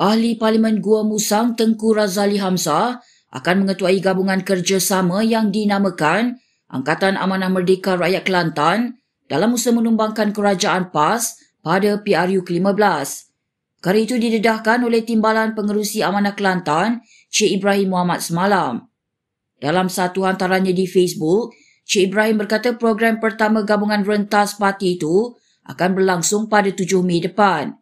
Ahli Parlimen Gua Musang Tengku Razali Hamzah akan mengetuai gabungan kerjasama yang dinamakan Angkatan Amanah Merdeka Rakyat Kelantan dalam usaha menumbangkan kerajaan PAS pada PRU ke-15. Perkara itu didedahkan oleh Timbalan Pengerusi Amanah Kelantan, Cik Ibrahim Muhammad semalam. Dalam satu hantarannya di Facebook, Cik Ibrahim berkata program pertama gabungan rentas parti itu akan berlangsung pada 7 Mei depan.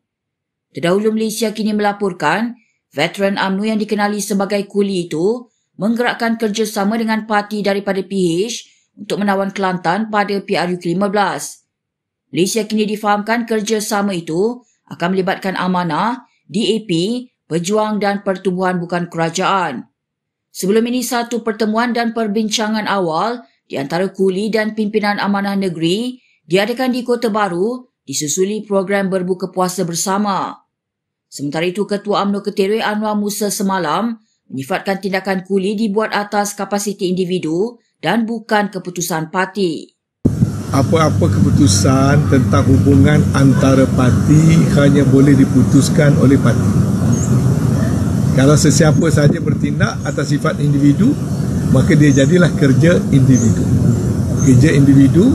Terdahulu Malaysia kini melaporkan veteran UMNO yang dikenali sebagai kuli itu menggerakkan kerjasama dengan parti daripada PH untuk menawan Kelantan pada PRU ke-15. Malaysia kini difahamkan kerjasama itu akan melibatkan amanah, DAP, pejuang dan pertubuhan bukan kerajaan. Sebelum ini satu pertemuan dan perbincangan awal di antara kuli dan pimpinan amanah negeri diadakan di Kota Baru disusuli program berbuka puasa bersama. Sementara itu, Ketua UMNO Ketirui Anwar Musa semalam menyifatkan tindakan kuli dibuat atas kapasiti individu dan bukan keputusan parti. Apa-apa keputusan tentang hubungan antara parti hanya boleh diputuskan oleh parti. Kalau sesiapa saja bertindak atas sifat individu, maka dia jadilah kerja individu. Kerja individu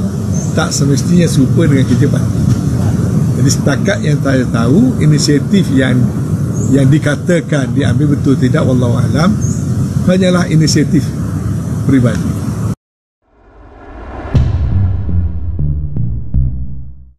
tak semestinya serupa dengan kerja parti. Jadi setakat yang saya tahu inisiatif yang yang dikatakan diambil betul tidak wallahu alam hanyalah inisiatif peribadi.